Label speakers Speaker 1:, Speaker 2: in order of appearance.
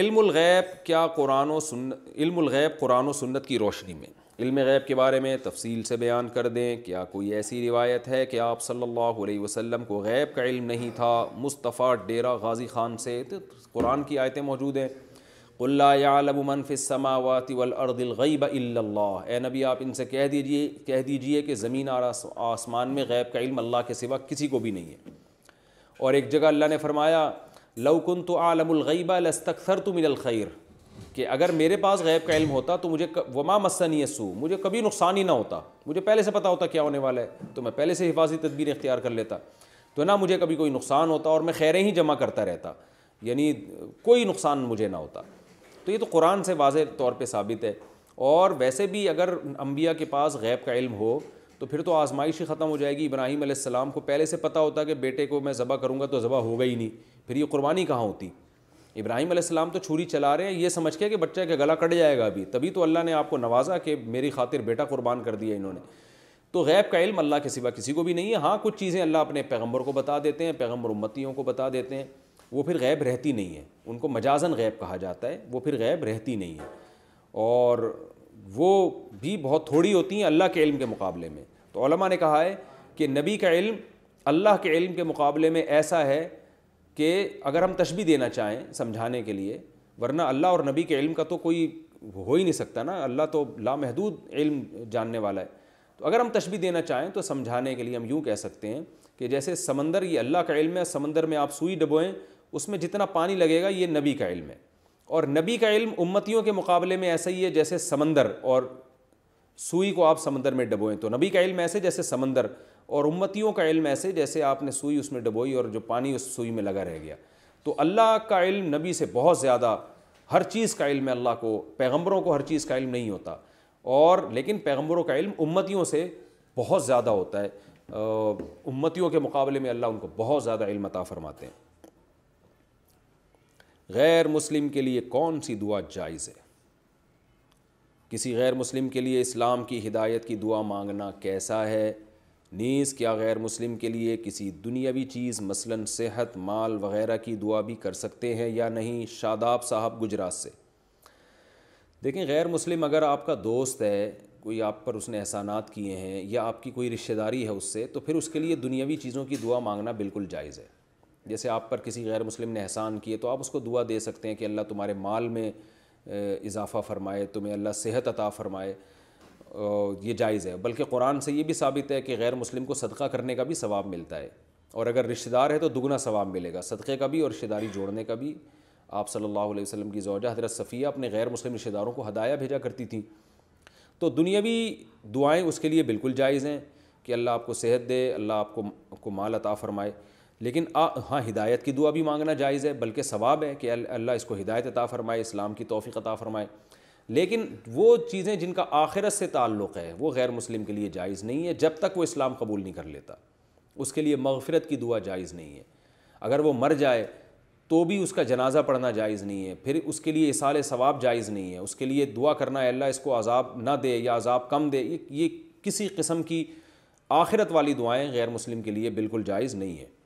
Speaker 1: इल्मैब क्या कुरान सुन इल्मैब कुरान व सुन्नत की रोशनी में इल्म गैब के बारे में तफसील से बयान कर दें क्या कोई ऐसी रिवायत है कि आप सल्लल्लाहु अलैहि वसल्लम को गैब का इल्म नहीं था मुस्तफ़ा डेरा गाजी खान से तो कुरान की आयतें मौजूद हैं कुल्लामनफ़िसमावती वलअर्दिलगैब ए नबी आप इनसे कह दीजिए कह दीजिए कि ज़मीन और आसमान में गैब का इल्म अल्लाह के सिवा किसी को भी नहीं है और एक जगह अल्लाह ने फरमाया लवकुन तो आलमलगैबा लस्तखर तो मिनल मिनलखैर कि अगर मेरे पास गैब का इल्म होता तो मुझे वमा मसनी सू मुझे कभी नुकसान ही ना होता मुझे पहले से पता होता क्या होने वाला है तो मैं पहले से हिफाजी तदबीर इख्तियार कर लेता तो ना मुझे कभी कोई नुकसान होता और मैं खैरें ही जमा करता रहता यानी कोई नुकसान मुझे ना होता तो ये तो कुरान से वाज तौर पर साबित है और वैसे भी अगर अम्बिया के पास गैब का इल्म हो तो फिर तो आजमाइश ही ख़त्म हो जाएगी इब्राहिम को पहले से पता होता कि बेटे को मैं ज़बह करूँगा तो ज़बह होगा ही नहीं फिर ये कुर्बानी कहाँ होती इब्राहिम अलैहिस्सलाम तो छुरी चला रहे हैं ये समझ के कि बच्चे का गला कट जाएगा अभी तभी तो अल्लाह ने आपको नवाजा कि मेरी खातिर बेटा कुर्बान कर दिया इन्होंने तो गैब का इल्म अल्लाह के सिवा किसी को भी नहीं है हाँ कुछ चीज़ें अल्लाह अपने पैगम्बर को बता देते हैं पैगम्बर उम्मतियों को बता देते हैं वो फिर गैब रहती नहीं है उनको मजाजन गैब कहा जाता है वो फिर गैब रहती नहीं है और वो भी बहुत थोड़ी होती हैं अल्लाह के इल्म के मुकाबले में तो ने कहा है कि नबी का इल्म अल्लाह के इल्म के मुकाबले में ऐसा है कि अगर हम तशबी देना चाहें समझाने के लिए वरना अल्लाह और नबी के इल्म का तो कोई हो ही नहीं सकता ना अल्लाह तो लामहदूद इल्म जानने वाला है तो अगर हम तशबी देना चाहें तो समझाने के लिए हम यूँ कह सकते हैं कि जैसे समंदर ये अल्लाह का इल्म है समंदर में आप सुई डबोएं उसमें जितना पानी लगेगा ये नबी का इल्म है और नबी का इल्म उम्मतियों के मुकाबले में ऐसा ही है जैसे समंदर और सुई को आप समंदर में डबोएं तो नबी का इल्म ऐसे जैसे समंदर और उम्मतियों का इल्म ऐसे जैसे आपने सुई उसमें डबोई और जो पानी उस सुई में लगा रह गया तो अल्लाह का इल्म नबी से बहुत ज़्यादा हर चीज़ का इल्म है अल्लाह को पैगम्बरों को हर चीज़ का इल्म नहीं होता और लेकिन पैगम्बरों का इल्म उम्मतियों से बहुत ज़्यादा होता है उम्मतियों के मुकाबले में अल्लाह उनको बहुत ज़्यादा इल्म अता फरमाते हैं गैर मुस्लिम के लिए कौन सी दुआ जायज़ है किसी गैर मुस्लिम के लिए इस्लाम की हिदायत की दुआ मांगना कैसा है नीज़ क्या गैर मुस्लिम के लिए किसी दुनियावी चीज़ मसलन सेहत माल वगैरह की दुआ भी कर सकते हैं या नहीं शादाब साहब गुजरात से देखें गैर मुस्लिम अगर आपका दोस्त है कोई आप पर उसने एहसानात किए हैं या आपकी कोई रिश्तेदारी है उससे तो फिर उसके लिए दुनियावी चीज़ों की दुआ मांगना बिल्कुल जायज़ है जैसे आप पर किसी गैर मुस्लिम ने एहसान किए तो आप उसको दुआ दे सकते हैं कि अल्लाह तुम्हारे माल में इजाफ़ा फरमाए तुम्हें अल्लाह सेहत अता फरमाए ये जायज़ है बल्कि कुरान से ये भी साबित है कि गैर मुस्लिम को सदका करने का भी सवाब मिलता है और अगर रिश्तेदार है तो दुगना सवाब मिलेगा सदक़े का भी और रिश्तेदारी जोड़ने का भी आप सल्लल्लाहु अलैहि वसल्लम की जौजा हजरत सफ़िया अपने गैर मुस्लिम रिश्तेदारों को हदाया भेजा करती थी तो दुनियावी दुआएँ उसके लिए बिल्कुल जायज़ हैं कि अल्लाह आपको सेहत दे अल्लाह आपको को माल अता फ़रमाए लेकिन आ, हाँ हिदायत की दुआ भी मांगना जायज़ है बल्कि सवाब है कि अल्लाह इसको हिदायत अता फ़रमाए इस्लाम की तोफ़ी अता फ़रमाए लेकिन वो चीज़ें जिनका आखिरत से ताल्लुक़ है वो गैर मुस्लिम के लिए जायज़ नहीं है जब तक वो इस्लाम कबूल नहीं कर लेता उसके लिए मगफ़रत की दुआ जायज़ नहीं है अगर वो मर जाए तो भी उसका जनाजा पढ़ना जायज़ नहीं है फिर उसके लिए इसाल सवाब जायज़ नहीं है उसके लिए दुआ करना है अल्लाह इसको अजाब ना दे या अजाब कम दे ये, किसी किस्म की आखिरत वाली दुआएँ गैर मुस्लिम के लिए बिल्कुल जायज़ नहीं है